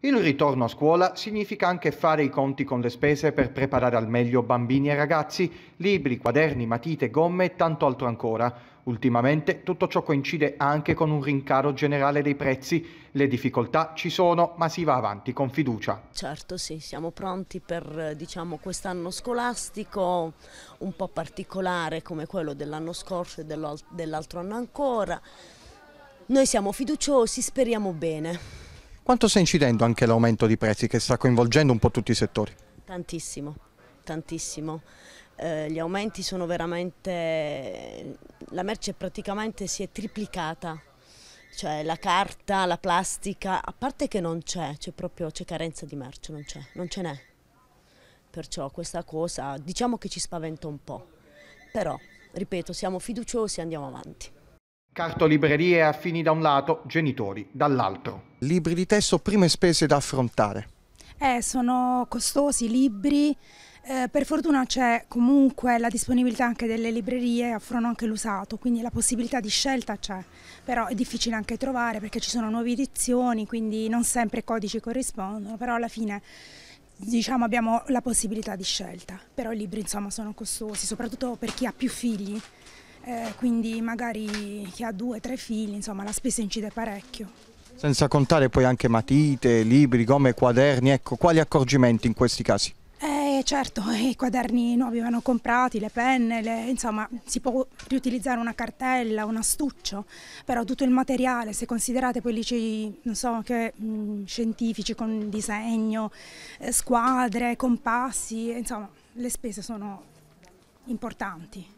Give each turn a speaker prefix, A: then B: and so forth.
A: Il ritorno a scuola significa anche fare i conti con le spese per preparare al meglio bambini e ragazzi, libri, quaderni, matite, gomme e tanto altro ancora. Ultimamente tutto ciò coincide anche con un rincaro generale dei prezzi. Le difficoltà ci sono, ma si va avanti con fiducia.
B: Certo, sì, siamo pronti per diciamo, quest'anno scolastico un po' particolare come quello dell'anno scorso e dell'altro anno ancora. Noi siamo fiduciosi, speriamo bene.
A: Quanto sta incidendo anche l'aumento di prezzi che sta coinvolgendo un po' tutti i settori?
B: Tantissimo, tantissimo. Eh, gli aumenti sono veramente... la merce praticamente si è triplicata cioè la carta, la plastica, a parte che non c'è, c'è proprio c'è carenza di merce, non c'è, non ce n'è. Perciò questa cosa diciamo che ci spaventa un po', però ripeto siamo fiduciosi e andiamo avanti.
A: Cartolibrerie e affini da un lato, genitori dall'altro. Libri di testo, prime spese da affrontare.
C: Eh, sono costosi i libri, eh, per fortuna c'è comunque la disponibilità anche delle librerie, offrono anche l'usato, quindi la possibilità di scelta c'è, però è difficile anche trovare perché ci sono nuove edizioni, quindi non sempre i codici corrispondono, però alla fine diciamo, abbiamo la possibilità di scelta, però i libri insomma, sono costosi, soprattutto per chi ha più figli, eh, quindi magari chi ha due o tre figli, insomma, la spesa incide parecchio.
A: Senza contare poi anche matite, libri, gomme, quaderni, ecco, quali accorgimenti in questi casi?
C: Eh, certo, i quaderni nuovi vanno comprati, le penne, le, insomma si può riutilizzare una cartella, un astuccio, però tutto il materiale, se considerate quelli licei so, che, mh, mm, scientifici con disegno, eh, squadre, compassi, insomma le spese sono importanti.